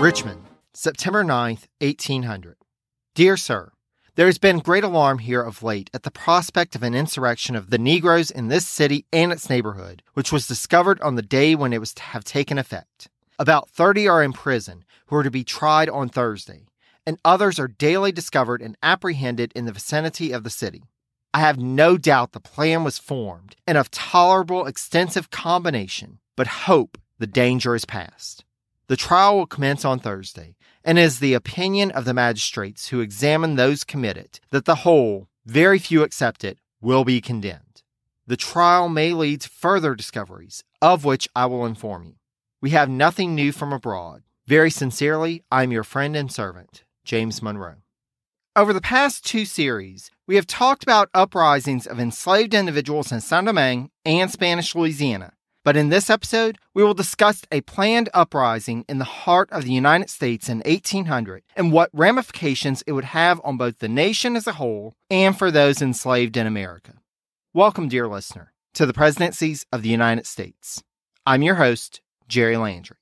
Richmond, September 9th, 1800. Dear Sir, There has been great alarm here of late at the prospect of an insurrection of the Negroes in this city and its neighborhood, which was discovered on the day when it was to have taken effect. About 30 are in prison, who are to be tried on Thursday, and others are daily discovered and apprehended in the vicinity of the city. I have no doubt the plan was formed and of tolerable extensive combination, but hope the danger is past. The trial will commence on Thursday, and it is the opinion of the magistrates who examine those committed that the whole, very few except it, will be condemned. The trial may lead to further discoveries, of which I will inform you. We have nothing new from abroad. Very sincerely, I am your friend and servant, James Monroe. Over the past two series, we have talked about uprisings of enslaved individuals in Saint Domingue and Spanish Louisiana but in this episode, we will discuss a planned uprising in the heart of the United States in 1800 and what ramifications it would have on both the nation as a whole and for those enslaved in America. Welcome, dear listener, to the Presidencies of the United States. I'm your host, Jerry Landry.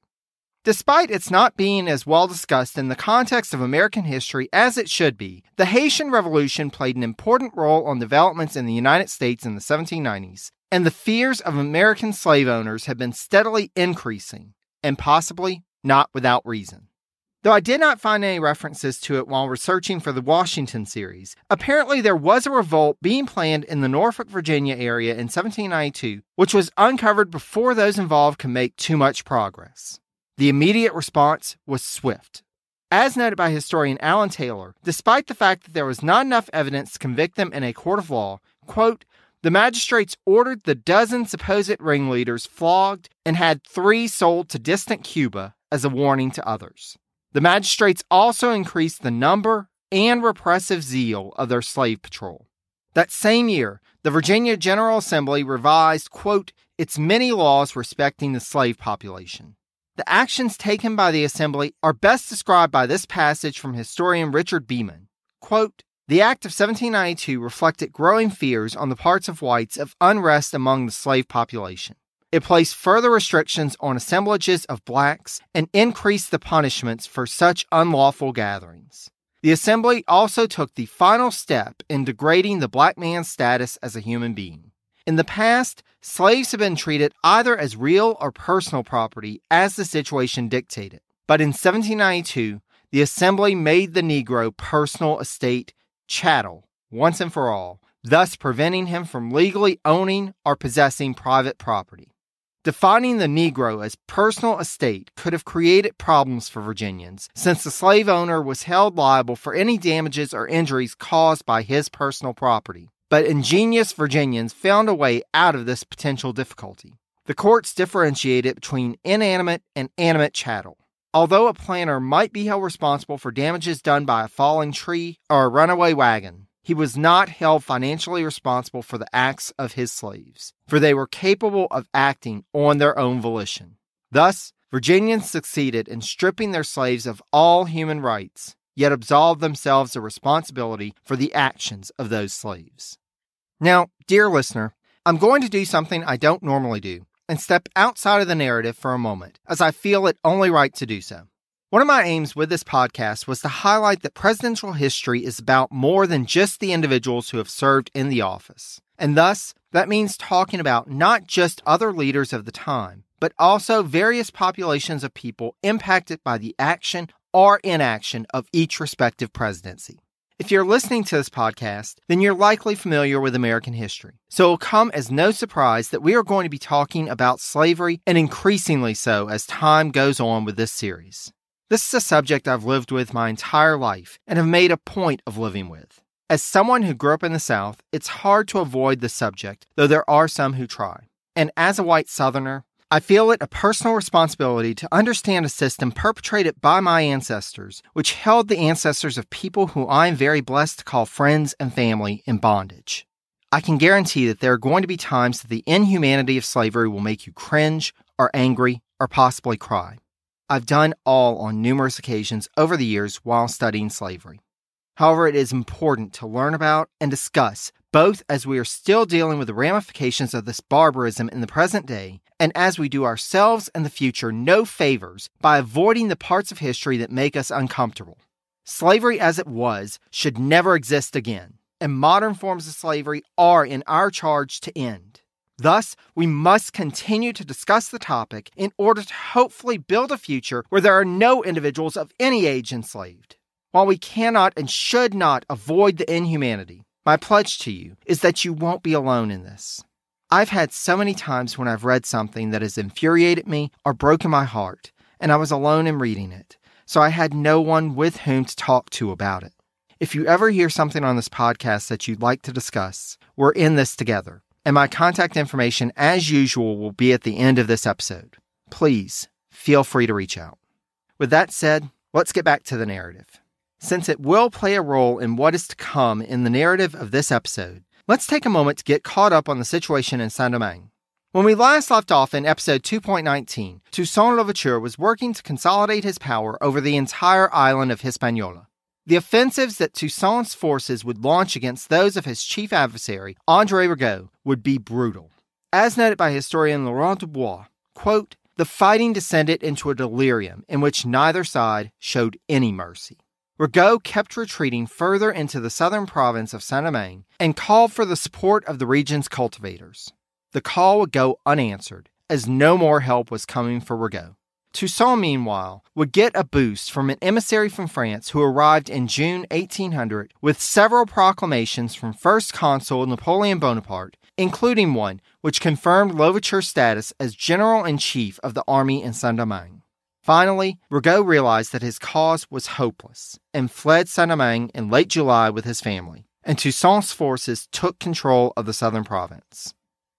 Despite its not being as well discussed in the context of American history as it should be, the Haitian Revolution played an important role on developments in the United States in the 1790s and the fears of American slave owners have been steadily increasing, and possibly not without reason. Though I did not find any references to it while researching for the Washington series, apparently there was a revolt being planned in the Norfolk, Virginia area in 1792, which was uncovered before those involved could make too much progress. The immediate response was swift. As noted by historian Alan Taylor, despite the fact that there was not enough evidence to convict them in a court of law, quote, the magistrates ordered the dozen supposed ringleaders flogged and had three sold to distant Cuba as a warning to others. The magistrates also increased the number and repressive zeal of their slave patrol. That same year, the Virginia General Assembly revised, quote, its many laws respecting the slave population. The actions taken by the Assembly are best described by this passage from historian Richard Beeman. Quote, the Act of 1792 reflected growing fears on the parts of whites of unrest among the slave population. It placed further restrictions on assemblages of blacks and increased the punishments for such unlawful gatherings. The Assembly also took the final step in degrading the black man's status as a human being. In the past, slaves have been treated either as real or personal property as the situation dictated. But in 1792, the Assembly made the Negro personal estate chattel once and for all, thus preventing him from legally owning or possessing private property. Defining the Negro as personal estate could have created problems for Virginians, since the slave owner was held liable for any damages or injuries caused by his personal property. But ingenious Virginians found a way out of this potential difficulty. The courts differentiated between inanimate and animate chattel although a planter might be held responsible for damages done by a falling tree or a runaway wagon, he was not held financially responsible for the acts of his slaves, for they were capable of acting on their own volition. Thus, Virginians succeeded in stripping their slaves of all human rights, yet absolved themselves of responsibility for the actions of those slaves. Now, dear listener, I'm going to do something I don't normally do, and step outside of the narrative for a moment, as I feel it only right to do so. One of my aims with this podcast was to highlight that presidential history is about more than just the individuals who have served in the office. And thus, that means talking about not just other leaders of the time, but also various populations of people impacted by the action or inaction of each respective presidency. If you're listening to this podcast, then you're likely familiar with American history. So it will come as no surprise that we are going to be talking about slavery and increasingly so as time goes on with this series. This is a subject I've lived with my entire life and have made a point of living with. As someone who grew up in the South, it's hard to avoid the subject, though there are some who try. And as a white Southerner, I feel it a personal responsibility to understand a system perpetrated by my ancestors, which held the ancestors of people who I am very blessed to call friends and family in bondage. I can guarantee that there are going to be times that the inhumanity of slavery will make you cringe or angry or possibly cry. I've done all on numerous occasions over the years while studying slavery. However, it is important to learn about and discuss both as we are still dealing with the ramifications of this barbarism in the present day, and as we do ourselves and the future no favors by avoiding the parts of history that make us uncomfortable. Slavery as it was should never exist again, and modern forms of slavery are in our charge to end. Thus, we must continue to discuss the topic in order to hopefully build a future where there are no individuals of any age enslaved. While we cannot and should not avoid the inhumanity, my pledge to you is that you won't be alone in this. I've had so many times when I've read something that has infuriated me or broken my heart, and I was alone in reading it, so I had no one with whom to talk to about it. If you ever hear something on this podcast that you'd like to discuss, we're in this together, and my contact information, as usual, will be at the end of this episode. Please feel free to reach out. With that said, let's get back to the narrative since it will play a role in what is to come in the narrative of this episode. Let's take a moment to get caught up on the situation in Saint Domingue. When we last left off in episode 2.19, Toussaint Louverture was working to consolidate his power over the entire island of Hispaniola. The offensives that Toussaint's forces would launch against those of his chief adversary, Andre Rigaud, would be brutal. As noted by historian Laurent Dubois, quote, the fighting descended into a delirium in which neither side showed any mercy. Rigaud kept retreating further into the southern province of Saint Domingue and called for the support of the region's cultivators. The call would go unanswered, as no more help was coming for Rigaud. Toussaint, meanwhile, would get a boost from an emissary from France who arrived in June 1800 with several proclamations from First Consul Napoleon Bonaparte, including one which confirmed Lovature's status as General in Chief of the Army in Saint Domingue. Finally, Rigaud realized that his cause was hopeless and fled Saint-Domingue in late July with his family, and Toussaint's forces took control of the southern province.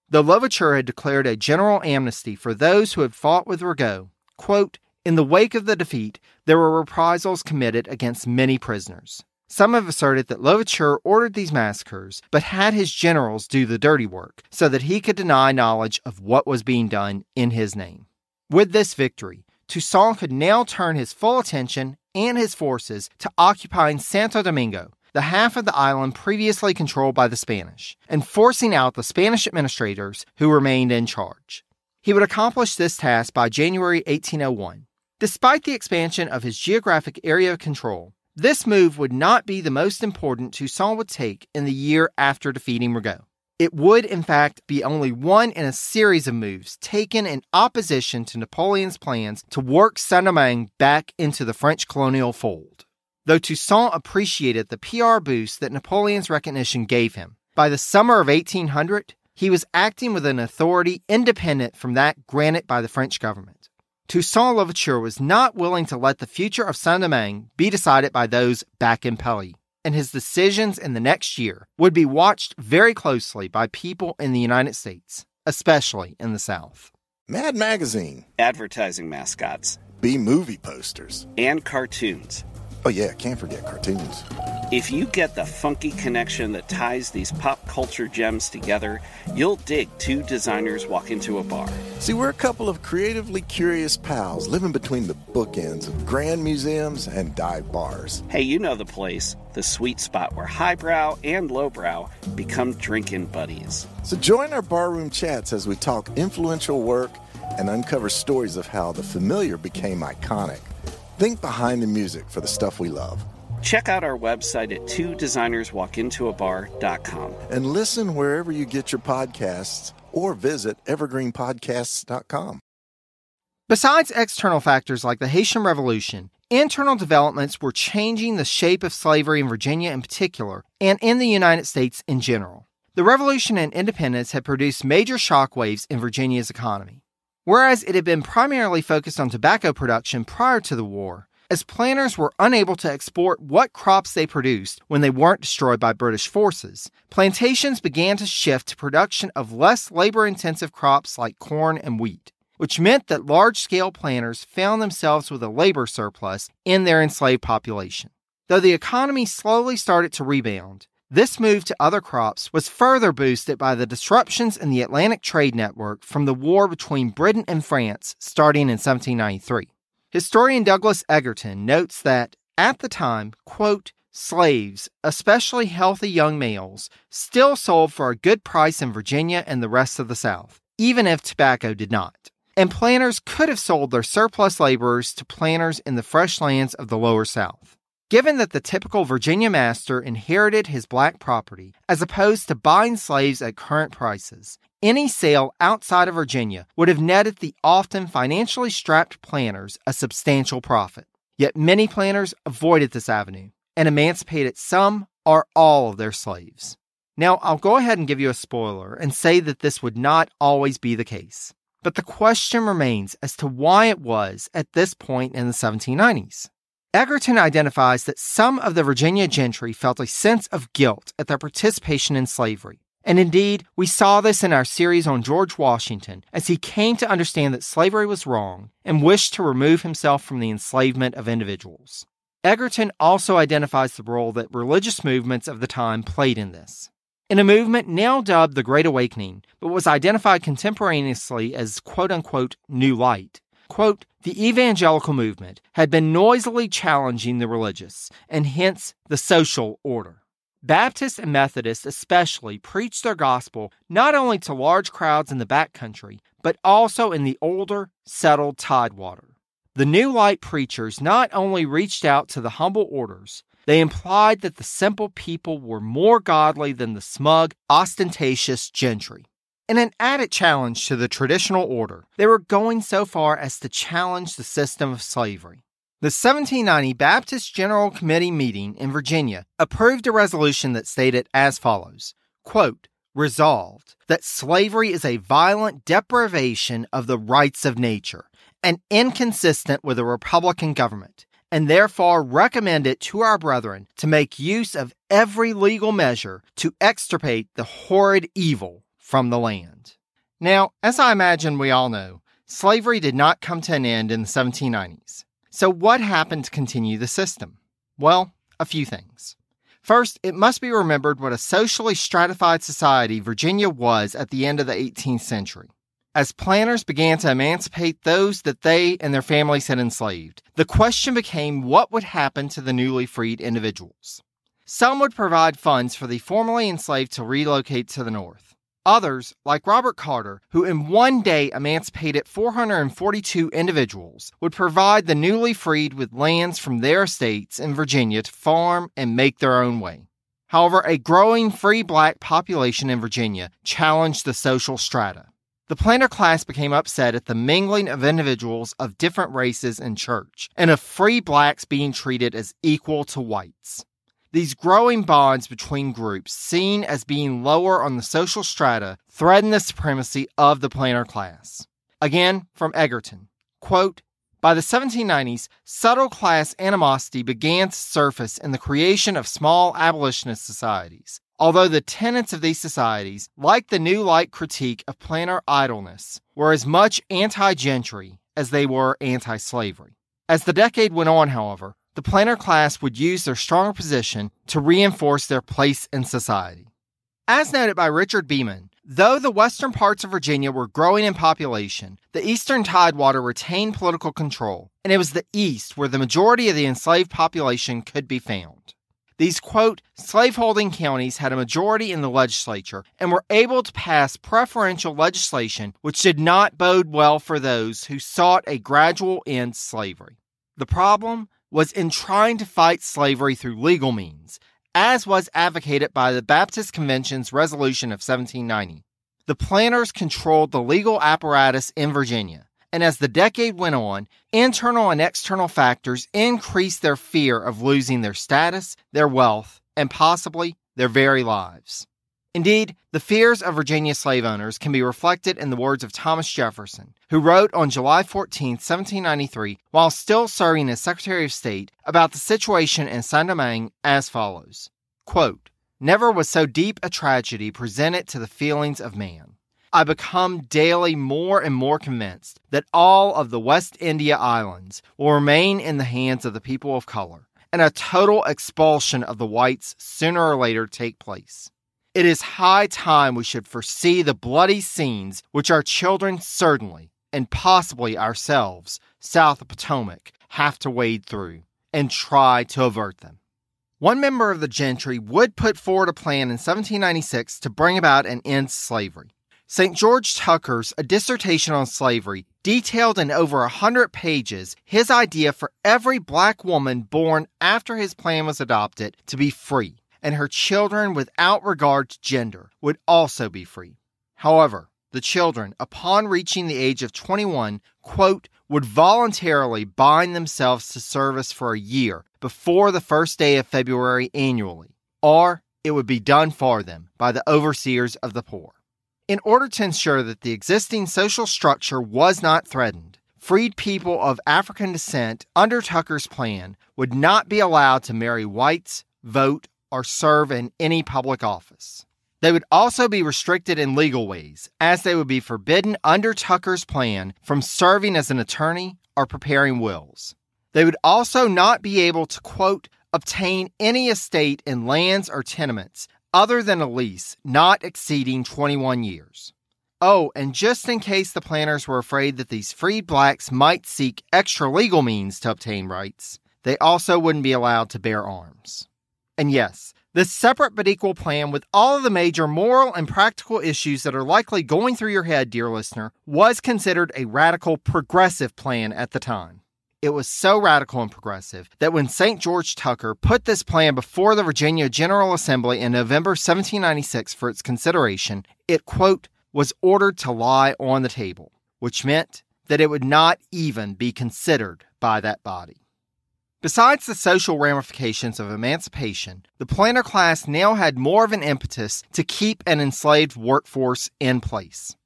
The Louverture had declared a general amnesty for those who had fought with Rigaud. Quote, in the wake of the defeat, there were reprisals committed against many prisoners. Some have asserted that Louverture ordered these massacres, but had his generals do the dirty work so that he could deny knowledge of what was being done in his name. With this victory, Toussaint could now turn his full attention and his forces to occupying Santo Domingo, the half of the island previously controlled by the Spanish, and forcing out the Spanish administrators who remained in charge. He would accomplish this task by January 1801. Despite the expansion of his geographic area of control, this move would not be the most important Toussaint would take in the year after defeating Rigaud. It would, in fact, be only one in a series of moves taken in opposition to Napoleon's plans to work Saint Domingue back into the French colonial fold. Though Toussaint appreciated the PR boost that Napoleon's recognition gave him, by the summer of 1800, he was acting with an authority independent from that granted by the French government. Toussaint Louverture was not willing to let the future of Saint Domingue be decided by those back in Paris and his decisions in the next year would be watched very closely by people in the United States, especially in the South. Mad Magazine, advertising mascots, B movie posters, and cartoons Oh yeah, can't forget cartoons. If you get the funky connection that ties these pop culture gems together, you'll dig two designers walk into a bar. See, we're a couple of creatively curious pals living between the bookends of grand museums and dive bars. Hey, you know the place, the sweet spot where highbrow and lowbrow become drinking buddies. So join our barroom chats as we talk influential work and uncover stories of how the familiar became iconic. Think behind the music for the stuff we love. Check out our website at two designers walk into a com And listen wherever you get your podcasts or visit evergreenpodcasts.com. Besides external factors like the Haitian Revolution, internal developments were changing the shape of slavery in Virginia in particular and in the United States in general. The Revolution and independence had produced major shock waves in Virginia's economy whereas it had been primarily focused on tobacco production prior to the war, as planters were unable to export what crops they produced when they weren't destroyed by British forces. Plantations began to shift to production of less labor intensive crops like corn and wheat which meant that large scale planters found themselves with a labor surplus in their enslaved population. Though the economy slowly started to rebound, this move to other crops was further boosted by the disruptions in the Atlantic trade network from the war between Britain and France starting in 1793. Historian Douglas Egerton notes that, at the time, quote, slaves, especially healthy young males, still sold for a good price in Virginia and the rest of the South, even if tobacco did not. And planters could have sold their surplus laborers to planters in the fresh lands of the lower South. Given that the typical Virginia master inherited his black property as opposed to buying slaves at current prices, any sale outside of Virginia would have netted the often financially strapped planters a substantial profit. Yet many planters avoided this avenue and emancipated some or all of their slaves. Now, I'll go ahead and give you a spoiler and say that this would not always be the case. But the question remains as to why it was at this point in the 1790s. Egerton identifies that some of the Virginia gentry felt a sense of guilt at their participation in slavery. And indeed, we saw this in our series on George Washington as he came to understand that slavery was wrong and wished to remove himself from the enslavement of individuals. Egerton also identifies the role that religious movements of the time played in this. In a movement now dubbed the Great Awakening, but was identified contemporaneously as quote unquote New Light, Quote, the evangelical movement had been noisily challenging the religious and hence the social order. Baptists and Methodists, especially, preached their gospel not only to large crowds in the back country, but also in the older, settled tidewater. The New Light preachers not only reached out to the humble orders, they implied that the simple people were more godly than the smug, ostentatious gentry and an added challenge to the traditional order. They were going so far as to challenge the system of slavery. The 1790 Baptist General Committee meeting in Virginia approved a resolution that stated as follows quote, Resolved that slavery is a violent deprivation of the rights of nature and inconsistent with a Republican government, and therefore recommend it to our brethren to make use of every legal measure to extirpate the horrid evil from the land. Now, as I imagine we all know, slavery did not come to an end in the 1790s. So, what happened to continue the system? Well, a few things. First, it must be remembered what a socially stratified society Virginia was at the end of the 18th century. As planters began to emancipate those that they and their families had enslaved, the question became what would happen to the newly freed individuals. Some would provide funds for the formerly enslaved to relocate to the North. Others, like Robert Carter, who in one day emancipated 442 individuals, would provide the newly freed with lands from their estates in Virginia to farm and make their own way. However, a growing free black population in Virginia challenged the social strata. The planter class became upset at the mingling of individuals of different races in church and of free blacks being treated as equal to whites. These growing bonds between groups, seen as being lower on the social strata, threaten the supremacy of the planter class. Again, from Egerton quote, By the 1790s, subtle class animosity began to surface in the creation of small abolitionist societies, although the tenets of these societies, like the New Light critique of planter idleness, were as much anti gentry as they were anti slavery. As the decade went on, however, the planter class would use their stronger position to reinforce their place in society. As noted by Richard Beeman, though the western parts of Virginia were growing in population, the eastern tidewater retained political control, and it was the east where the majority of the enslaved population could be found. These, quote, slaveholding counties had a majority in the legislature and were able to pass preferential legislation which did not bode well for those who sought a gradual end slavery. The problem? was in trying to fight slavery through legal means, as was advocated by the Baptist Convention's resolution of 1790. The planters controlled the legal apparatus in Virginia, and as the decade went on, internal and external factors increased their fear of losing their status, their wealth, and possibly their very lives. Indeed, the fears of Virginia slave owners can be reflected in the words of Thomas Jefferson, who wrote on July 14, 1793, while still serving as Secretary of State, about the situation in Saint Domingue as follows quote, Never was so deep a tragedy presented to the feelings of man. I become daily more and more convinced that all of the West India Islands will remain in the hands of the people of color, and a total expulsion of the whites sooner or later take place. It is high time we should foresee the bloody scenes which our children certainly, and possibly ourselves, south of Potomac, have to wade through, and try to avert them. One member of the gentry would put forward a plan in 1796 to bring about an end to slavery. St. George Tucker's A Dissertation on Slavery detailed in over a hundred pages his idea for every black woman born after his plan was adopted to be free, and her children without regard to gender would also be free. However, the children, upon reaching the age of 21, quote, would voluntarily bind themselves to service for a year before the first day of February annually, or it would be done for them by the overseers of the poor. In order to ensure that the existing social structure was not threatened, freed people of African descent under Tucker's plan would not be allowed to marry whites, vote, or serve in any public office. They would also be restricted in legal ways, as they would be forbidden under Tucker's plan from serving as an attorney or preparing wills. They would also not be able to, quote, obtain any estate in lands or tenements other than a lease not exceeding 21 years. Oh, and just in case the planners were afraid that these freed blacks might seek extra legal means to obtain rights, they also wouldn't be allowed to bear arms. And yes, this separate but equal plan with all of the major moral and practical issues that are likely going through your head, dear listener, was considered a radical progressive plan at the time. It was so radical and progressive that when St. George Tucker put this plan before the Virginia General Assembly in November 1796 for its consideration, it, quote, was ordered to lie on the table, which meant that it would not even be considered by that body. Besides the social ramifications of emancipation, the planter class now had more of an impetus to keep an enslaved workforce in place.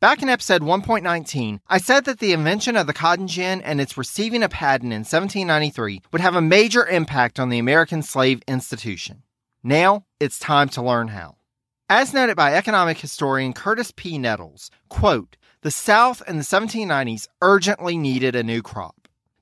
Back in episode 1.19, I said that the invention of the cotton gin and its receiving a patent in 1793 would have a major impact on the American slave institution. Now, it's time to learn how. As noted by economic historian Curtis P. Nettles, quote, the South in the 1790s urgently needed a new crop.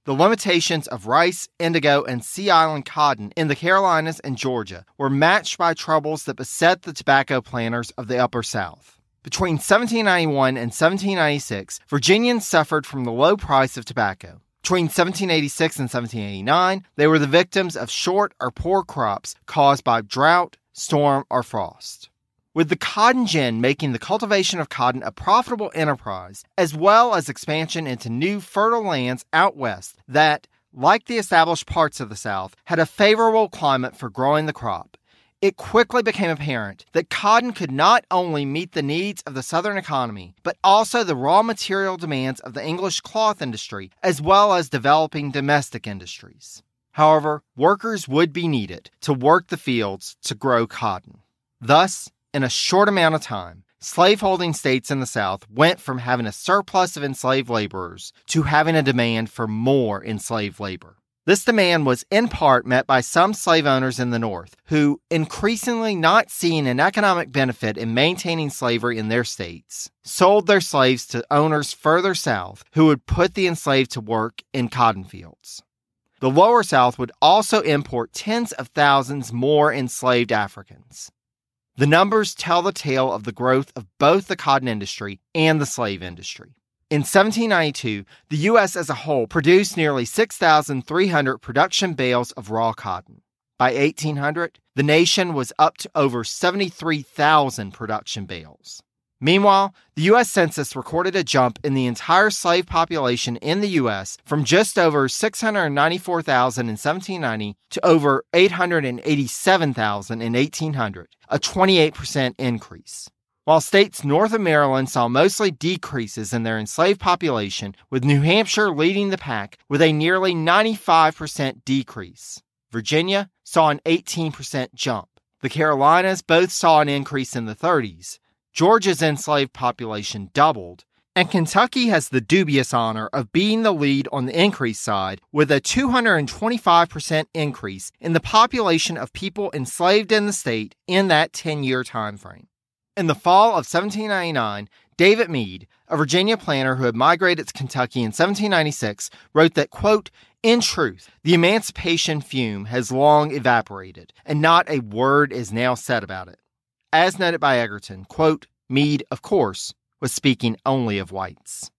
The limitations of rice, indigo, and sea island cotton in the Carolinas and Georgia were matched by troubles that beset the tobacco planters of the Upper South. Between 1791 and 1796, Virginians suffered from the low price of tobacco. Between 1786 and 1789, they were the victims of short or poor crops caused by drought, storm, or frost. With the cotton gin making the cultivation of cotton a profitable enterprise, as well as expansion into new fertile lands out west that, like the established parts of the South, had a favorable climate for growing the crop it quickly became apparent that cotton could not only meet the needs of the Southern economy, but also the raw material demands of the English cloth industry, as well as developing domestic industries. However, workers would be needed to work the fields to grow cotton. Thus, in a short amount of time, slaveholding states in the South went from having a surplus of enslaved laborers to having a demand for more enslaved labor. This demand was in part met by some slave owners in the North, who increasingly not seeing an economic benefit in maintaining slavery in their states, sold their slaves to owners further south who would put the enslaved to work in cotton fields. The lower south would also import tens of thousands more enslaved Africans. The numbers tell the tale of the growth of both the cotton industry and the slave industry. In 1792, the U.S. as a whole produced nearly 6,300 production bales of raw cotton. By 1800, the nation was up to over 73,000 production bales. Meanwhile, the U.S. Census recorded a jump in the entire slave population in the U.S. from just over 694,000 in 1790 to over 887,000 in 1800, a 28% increase. While states north of Maryland saw mostly decreases in their enslaved population, with New Hampshire leading the pack with a nearly 95% decrease, Virginia saw an 18% jump. The Carolinas both saw an increase in the 30s, Georgia's enslaved population doubled, and Kentucky has the dubious honor of being the lead on the increase side with a 225% increase in the population of people enslaved in the state in that 10-year time frame. In the fall of 1799, David Meade, a Virginia planter who had migrated to Kentucky in 1796, wrote that, quote, in truth, the emancipation fume has long evaporated, and not a word is now said about it. As noted by Egerton, quote, Meade, of course, was speaking only of whites.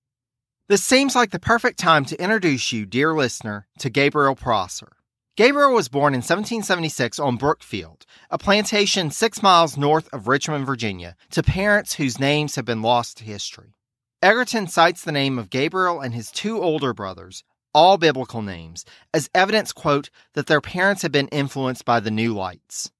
This seems like the perfect time to introduce you, dear listener, to Gabriel Prosser. Gabriel was born in 1776 on Brookfield, a plantation six miles north of Richmond, Virginia, to parents whose names have been lost to history. Egerton cites the name of Gabriel and his two older brothers, all biblical names, as evidence, quote, that their parents had been influenced by the New Lights.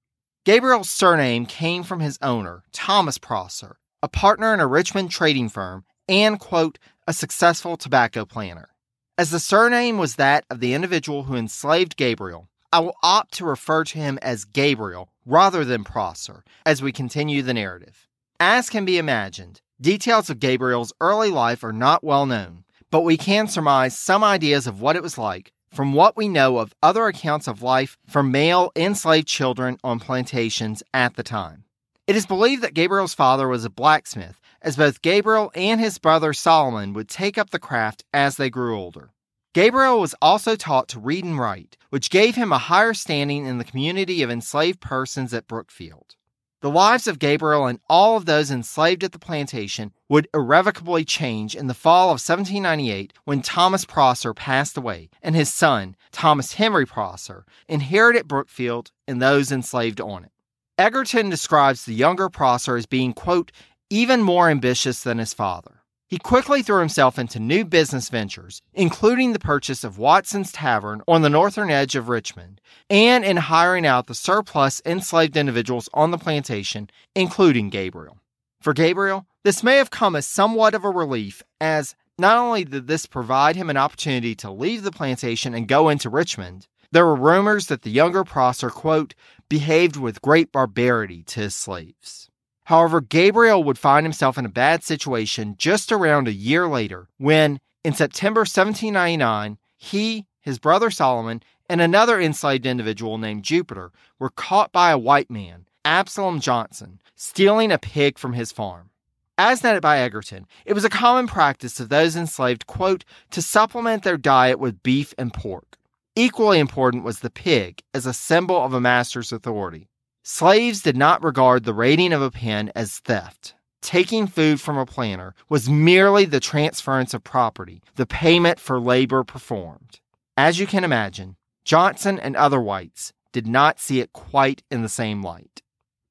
Gabriel's surname came from his owner, Thomas Prosser, a partner in a Richmond trading firm and, quote, a successful tobacco planter. As the surname was that of the individual who enslaved Gabriel, I will opt to refer to him as Gabriel rather than Prosser as we continue the narrative. As can be imagined, details of Gabriel's early life are not well known, but we can surmise some ideas of what it was like from what we know of other accounts of life for male enslaved children on plantations at the time. It is believed that Gabriel's father was a blacksmith, as both Gabriel and his brother Solomon would take up the craft as they grew older. Gabriel was also taught to read and write, which gave him a higher standing in the community of enslaved persons at Brookfield. The lives of Gabriel and all of those enslaved at the plantation would irrevocably change in the fall of 1798 when Thomas Prosser passed away and his son, Thomas Henry Prosser, inherited Brookfield and those enslaved on it. Egerton describes the younger Prosser as being, quote, even more ambitious than his father. He quickly threw himself into new business ventures, including the purchase of Watson's Tavern on the northern edge of Richmond, and in hiring out the surplus enslaved individuals on the plantation, including Gabriel. For Gabriel, this may have come as somewhat of a relief, as not only did this provide him an opportunity to leave the plantation and go into Richmond, there were rumors that the younger Prosser, quote, behaved with great barbarity to his slaves. However, Gabriel would find himself in a bad situation just around a year later when, in September 1799, he, his brother Solomon, and another enslaved individual named Jupiter were caught by a white man, Absalom Johnson, stealing a pig from his farm. As noted by Egerton, it was a common practice of those enslaved, quote, to supplement their diet with beef and pork. Equally important was the pig as a symbol of a master's authority. Slaves did not regard the raiding of a pen as theft. Taking food from a planter was merely the transference of property, the payment for labor performed. As you can imagine, Johnson and other whites did not see it quite in the same light.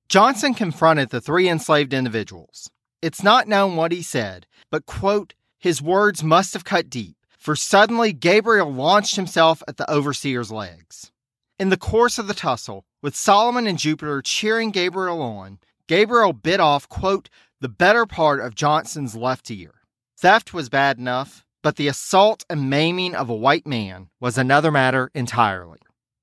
Johnson confronted the three enslaved individuals. It's not known what he said, but quote, his words must have cut deep, for suddenly Gabriel launched himself at the overseer's legs. In the course of the tussle, with Solomon and Jupiter cheering Gabriel on, Gabriel bit off, quote, the better part of Johnson's left ear. Theft was bad enough, but the assault and maiming of a white man was another matter entirely.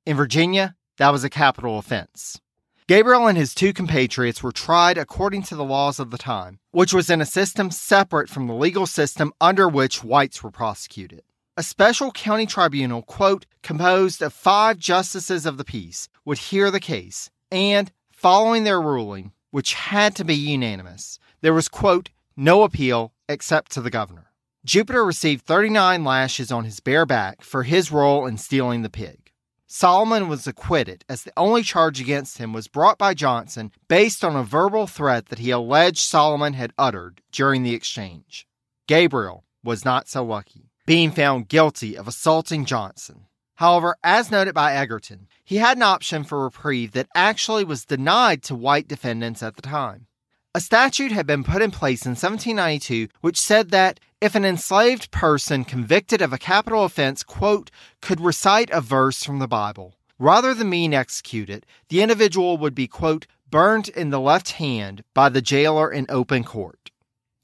In Virginia, that was a capital offense. Gabriel and his two compatriots were tried according to the laws of the time, which was in a system separate from the legal system under which whites were prosecuted. A special county tribunal, quote, composed of five justices of the peace, would hear the case, and, following their ruling, which had to be unanimous, there was, quote, no appeal except to the governor. Jupiter received 39 lashes on his bare back for his role in stealing the pig. Solomon was acquitted as the only charge against him was brought by Johnson based on a verbal threat that he alleged Solomon had uttered during the exchange. Gabriel was not so lucky being found guilty of assaulting Johnson. However, as noted by Egerton, he had an option for reprieve that actually was denied to white defendants at the time. A statute had been put in place in 1792 which said that if an enslaved person convicted of a capital offense, quote, could recite a verse from the Bible, rather than being executed, the individual would be, quote, burned in the left hand by the jailer in open court.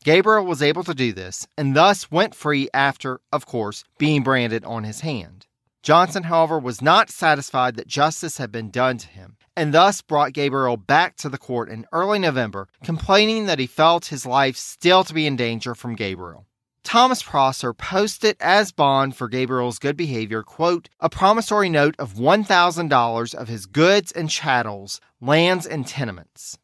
Gabriel was able to do this and thus went free after, of course, being branded on his hand. Johnson, however, was not satisfied that justice had been done to him and thus brought Gabriel back to the court in early November, complaining that he felt his life still to be in danger from Gabriel. Thomas Prosser posted as bond for Gabriel's good behavior, quote, a promissory note of $1,000 of his goods and chattels, lands and tenements.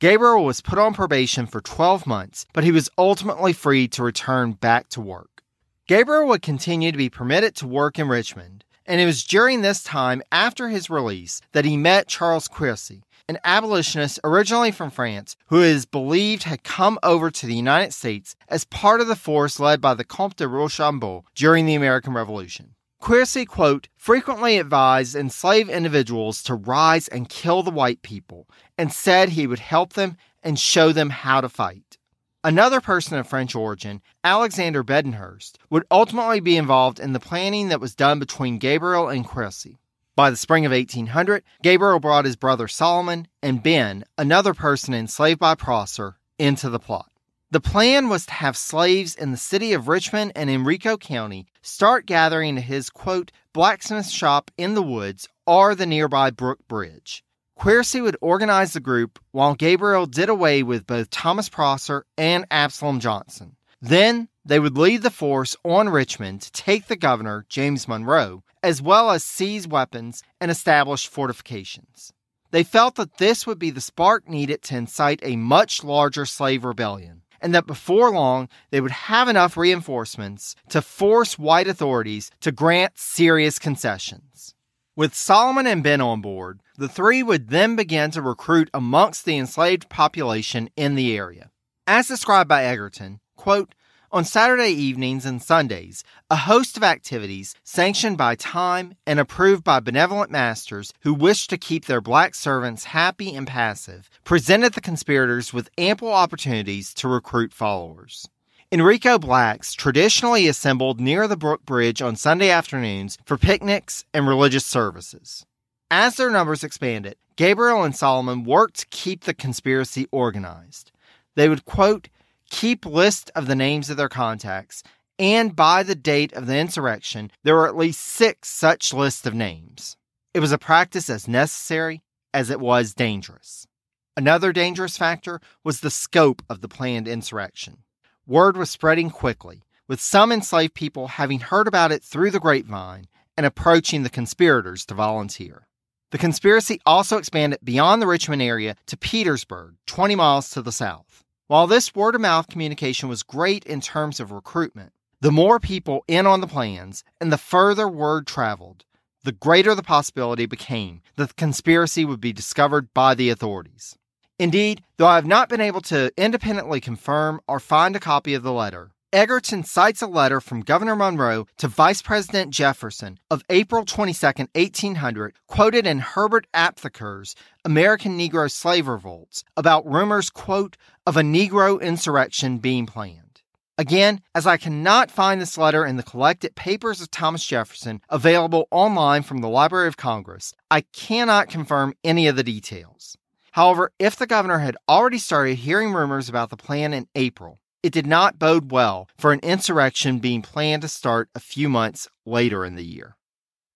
Gabriel was put on probation for 12 months, but he was ultimately free to return back to work. Gabriel would continue to be permitted to work in Richmond, and it was during this time after his release that he met Charles Quincy, an abolitionist originally from France who is believed had come over to the United States as part of the force led by the Comte de Rochambeau during the American Revolution. Quercy, quote, frequently advised enslaved individuals to rise and kill the white people and said he would help them and show them how to fight. Another person of French origin, Alexander Bedenhurst, would ultimately be involved in the planning that was done between Gabriel and Quercy. By the spring of 1800, Gabriel brought his brother Solomon and Ben, another person enslaved by Prosser, into the plot. The plan was to have slaves in the city of Richmond and Enrico County start gathering at his quote blacksmith shop in the woods or the nearby Brook Bridge. Quercy would organize the group while Gabriel did away with both Thomas Prosser and Absalom Johnson. Then they would lead the force on Richmond to take the governor, James Monroe, as well as seize weapons and establish fortifications. They felt that this would be the spark needed to incite a much larger slave rebellion and that before long they would have enough reinforcements to force white authorities to grant serious concessions. With Solomon and Ben on board, the three would then begin to recruit amongst the enslaved population in the area. As described by Egerton, quote, on Saturday evenings and Sundays, a host of activities sanctioned by time and approved by benevolent masters who wished to keep their black servants happy and passive presented the conspirators with ample opportunities to recruit followers. Enrico Blacks traditionally assembled near the Brook Bridge on Sunday afternoons for picnics and religious services. As their numbers expanded, Gabriel and Solomon worked to keep the conspiracy organized. They would, quote, keep list of the names of their contacts, and by the date of the insurrection, there were at least six such lists of names. It was a practice as necessary as it was dangerous. Another dangerous factor was the scope of the planned insurrection. Word was spreading quickly, with some enslaved people having heard about it through the grapevine and approaching the conspirators to volunteer. The conspiracy also expanded beyond the Richmond area to Petersburg, 20 miles to the south. While this word of mouth communication was great in terms of recruitment, the more people in on the plans and the further word traveled, the greater the possibility became that the conspiracy would be discovered by the authorities. Indeed, though I have not been able to independently confirm or find a copy of the letter, Egerton cites a letter from Governor Monroe to Vice President Jefferson of April 22, 1800, quoted in Herbert Aptheker's American Negro Slave Revolts about rumors, quote, of a Negro insurrection being planned. Again, as I cannot find this letter in the collected papers of Thomas Jefferson available online from the Library of Congress, I cannot confirm any of the details. However, if the governor had already started hearing rumors about the plan in April, it did not bode well for an insurrection being planned to start a few months later in the year.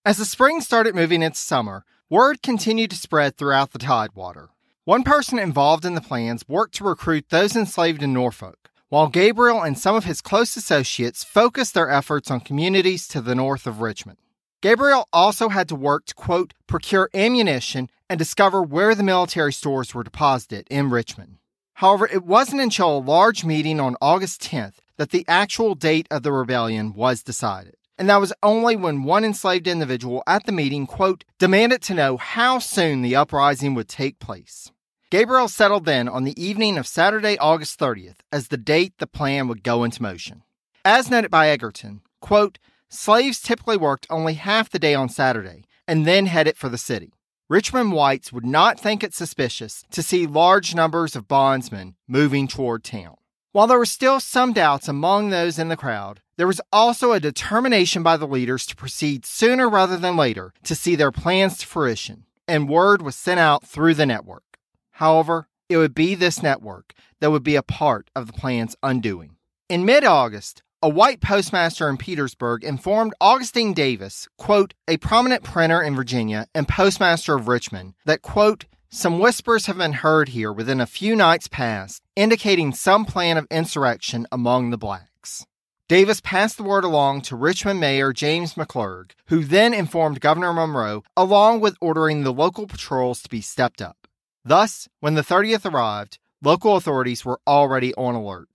As the spring started moving into summer, word continued to spread throughout the Tidewater. One person involved in the plans worked to recruit those enslaved in Norfolk, while Gabriel and some of his close associates focused their efforts on communities to the north of Richmond. Gabriel also had to work to, quote, procure ammunition and discover where the military stores were deposited in Richmond. However, it wasn't until a large meeting on August 10th that the actual date of the rebellion was decided. And that was only when one enslaved individual at the meeting, quote, demanded to know how soon the uprising would take place. Gabriel settled then on the evening of Saturday, August 30th, as the date the plan would go into motion. As noted by Egerton, quote, slaves typically worked only half the day on Saturday and then headed for the city. Richmond whites would not think it suspicious to see large numbers of bondsmen moving toward town. While there were still some doubts among those in the crowd, there was also a determination by the leaders to proceed sooner rather than later to see their plans to fruition, and word was sent out through the network. However, it would be this network that would be a part of the plan's undoing. In mid August, a white postmaster in Petersburg informed Augustine Davis, quote, a prominent printer in Virginia and postmaster of Richmond, that, quote, some whispers have been heard here within a few nights past, indicating some plan of insurrection among the blacks. Davis passed the word along to Richmond Mayor James McClurg, who then informed Governor Monroe, along with ordering the local patrols to be stepped up. Thus, when the 30th arrived, local authorities were already on alert.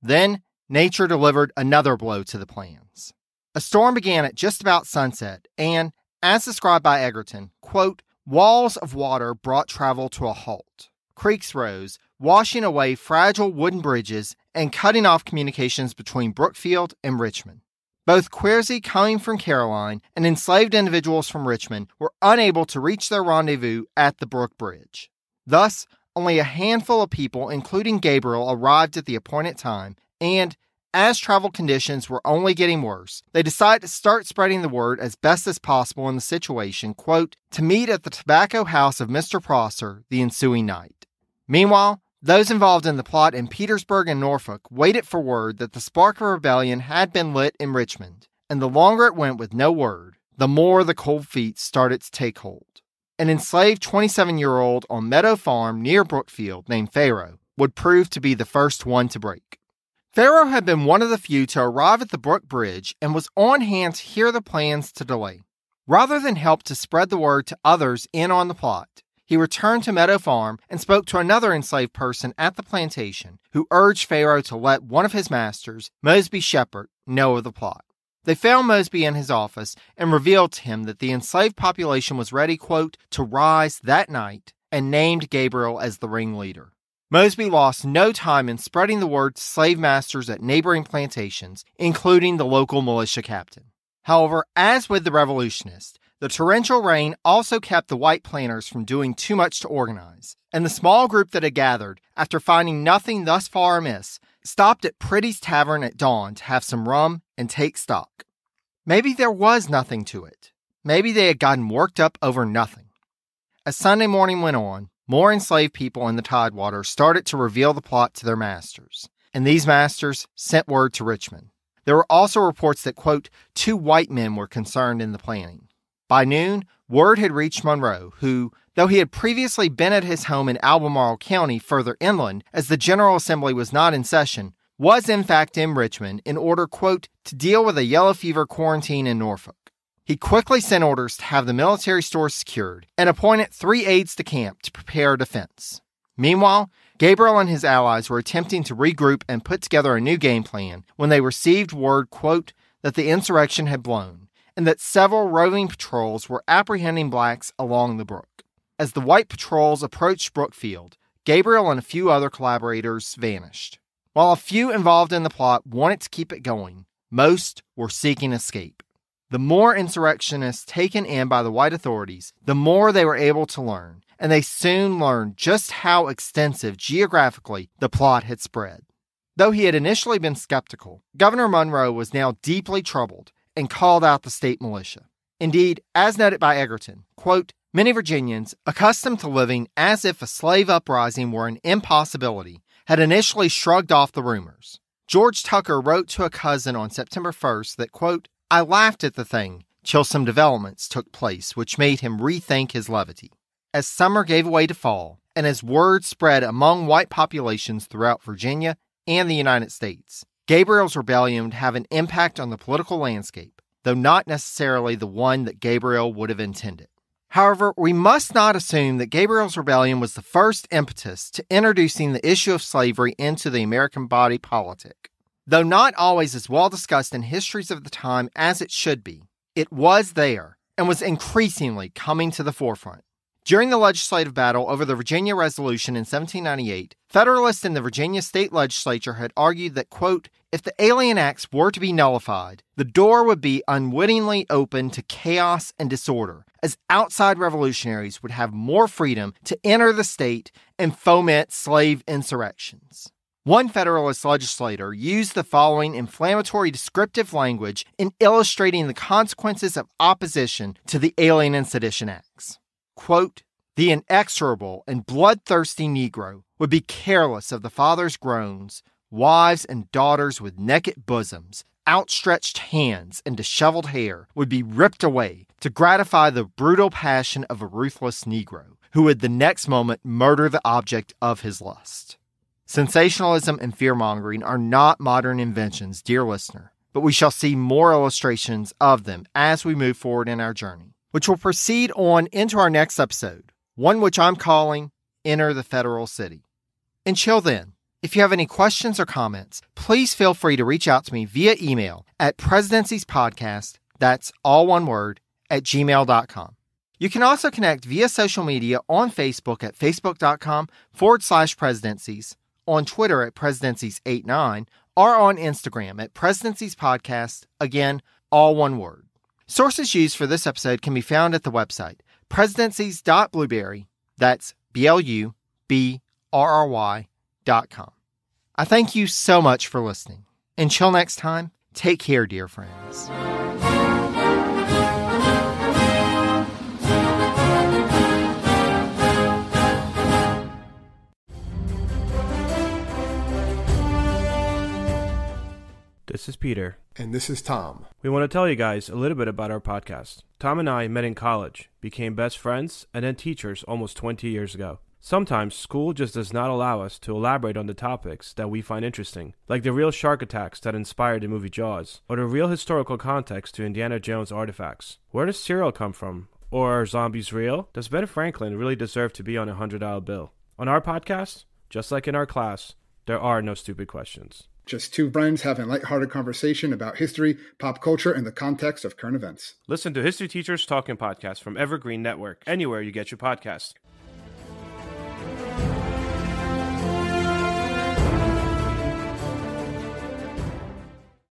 Then, nature delivered another blow to the plans. A storm began at just about sunset, and, as described by Egerton, quote, walls of water brought travel to a halt. Creeks rose, washing away fragile wooden bridges and cutting off communications between Brookfield and Richmond. Both Quersey coming from Caroline and enslaved individuals from Richmond were unable to reach their rendezvous at the Brook Bridge. Thus, only a handful of people, including Gabriel, arrived at the appointed time and as travel conditions were only getting worse, they decided to start spreading the word as best as possible in the situation, quote, to meet at the tobacco house of Mr. Prosser the ensuing night. Meanwhile, those involved in the plot in Petersburg and Norfolk waited for word that the spark of rebellion had been lit in Richmond, and the longer it went with no word, the more the cold feet started to take hold. An enslaved 27 year old on Meadow Farm near Brookfield named Pharaoh would prove to be the first one to break. Pharaoh had been one of the few to arrive at the Brook Bridge and was on hand to hear the plans to delay. Rather than help to spread the word to others in on the plot, he returned to Meadow Farm and spoke to another enslaved person at the plantation who urged Pharaoh to let one of his masters, Mosby Shepherd, know of the plot. They found Mosby in his office and revealed to him that the enslaved population was ready, quote, to rise that night and named Gabriel as the ringleader. Mosby lost no time in spreading the word to slave masters at neighboring plantations, including the local militia captain. However, as with the revolutionists, the torrential rain also kept the white planters from doing too much to organize, and the small group that had gathered, after finding nothing thus far amiss, stopped at Pretty's Tavern at dawn to have some rum and take stock. Maybe there was nothing to it. Maybe they had gotten worked up over nothing. As Sunday morning went on, more enslaved people in the Tidewater started to reveal the plot to their masters, and these masters sent word to Richmond. There were also reports that, quote, two white men were concerned in the planning. By noon, word had reached Monroe, who, though he had previously been at his home in Albemarle County, further inland, as the General Assembly was not in session, was in fact in Richmond in order, quote, to deal with a yellow fever quarantine in Norfolk. He quickly sent orders to have the military stores secured and appointed three aides de camp to prepare a defense. Meanwhile, Gabriel and his allies were attempting to regroup and put together a new game plan when they received word, quote, that the insurrection had blown and that several roving patrols were apprehending blacks along the brook. As the white patrols approached Brookfield, Gabriel and a few other collaborators vanished. While a few involved in the plot wanted to keep it going, most were seeking escape. The more insurrectionists taken in by the white authorities, the more they were able to learn, and they soon learned just how extensive geographically the plot had spread. Though he had initially been skeptical, Governor Monroe was now deeply troubled and called out the state militia. Indeed, as noted by Egerton, quote, many Virginians, accustomed to living as if a slave uprising were an impossibility, had initially shrugged off the rumors. George Tucker wrote to a cousin on September 1st that, quote, I laughed at the thing till some developments took place which made him rethink his levity. As summer gave way to fall, and as word spread among white populations throughout Virginia and the United States, Gabriel's rebellion would have an impact on the political landscape, though not necessarily the one that Gabriel would have intended. However, we must not assume that Gabriel's rebellion was the first impetus to introducing the issue of slavery into the American body politic. Though not always as well discussed in histories of the time as it should be, it was there and was increasingly coming to the forefront. During the legislative battle over the Virginia Resolution in 1798, Federalists in the Virginia state legislature had argued that, quote, if the Alien Acts were to be nullified, the door would be unwittingly open to chaos and disorder, as outside revolutionaries would have more freedom to enter the state and foment slave insurrections. One Federalist legislator used the following inflammatory descriptive language in illustrating the consequences of opposition to the Alien and Sedition Acts. Quote, the inexorable and bloodthirsty Negro would be careless of the father's groans, wives and daughters with naked bosoms, outstretched hands, and disheveled hair would be ripped away to gratify the brutal passion of a ruthless Negro, who would the next moment murder the object of his lust. Sensationalism and fearmongering are not modern inventions, dear listener, but we shall see more illustrations of them as we move forward in our journey, which will proceed on into our next episode, one which I'm calling Enter the Federal City. Until then, if you have any questions or comments, please feel free to reach out to me via email at presidenciespodcast, that's all one word, at gmail.com. You can also connect via social media on Facebook at facebook.com forward slash presidencies on Twitter at presidencies89, or on Instagram at Presidencies Podcast, again, all one word. Sources used for this episode can be found at the website presidencies.blueberry, that's B L U B R R Y dot com. I thank you so much for listening. Until next time, take care, dear friends. This is Peter. And this is Tom. We want to tell you guys a little bit about our podcast. Tom and I met in college, became best friends, and then teachers almost 20 years ago. Sometimes school just does not allow us to elaborate on the topics that we find interesting, like the real shark attacks that inspired the movie Jaws, or the real historical context to Indiana Jones artifacts. Where does cereal come from? Or are zombies real? Does Ben Franklin really deserve to be on a $100 bill? On our podcast, just like in our class, there are no stupid questions. Just two friends having lighthearted conversation about history, pop culture, and the context of current events. Listen to History Teachers Talking Podcast from Evergreen Network, anywhere you get your podcasts.